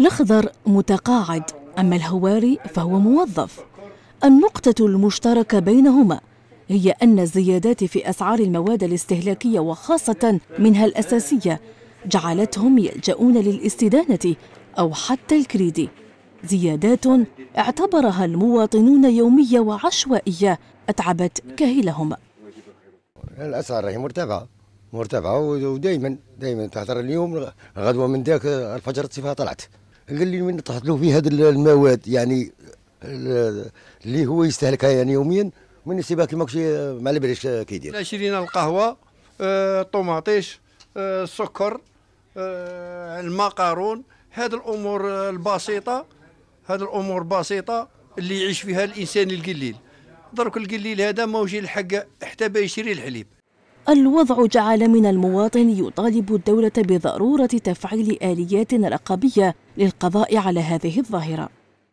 الأخضر متقاعد أما الهواري فهو موظف النقطة المشتركة بينهما هي أن الزيادات في أسعار المواد الاستهلاكية وخاصة منها الأساسية جعلتهم يلجؤون للاستدانة أو حتى الكريدي زيادات اعتبرها المواطنون يومية وعشوائية أتعبت كاهلهم الأسعار هي مرتفعة مرتفعة ودائما دائما تحضر اليوم غدوة من ذاك الفجر تشوفها طلعت قال لي من تحط له في هذه المواد يعني اللي هو يستهلكها يعني يوميا من يسيبها كيما كشي ما على باليش آه، كيدير شرينا القهوه الطوماطيش آه، السكر آه، المقارون هاد الامور البسيطه هاد الامور بسيطه اللي يعيش فيها الانسان القليل درك القليل هذا ما وجه الحق حتى يشري الحليب الوضع جعل من المواطن يطالب الدولة بضرورة تفعيل آليات رقابية للقضاء على هذه الظاهرة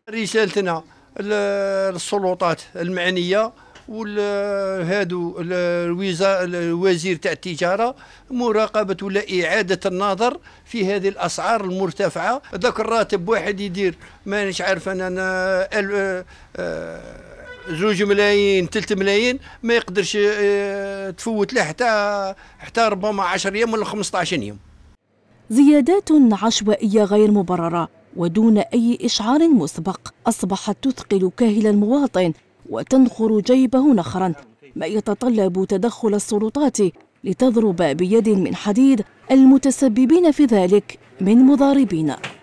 رسالتنا للسلطات المعنية وهادو الوزير تاع التجاره مراقبه ولا اعاده النظر في هذه الاسعار المرتفعه ذاك الراتب واحد يدير مانيش عارف انا, أنا آه، زوج ملايين تلت ملايين ما يقدرش آه، تفوت له حتى حتى ربما 10 ايام ولا 15 يوم زيادات عشوائيه غير مبرره ودون اي اشعار مسبق اصبحت تثقل كاهل المواطن وتنخر جيبه نخرا ما يتطلب تدخل السلطات لتضرب بيد من حديد المتسببين في ذلك من مضاربين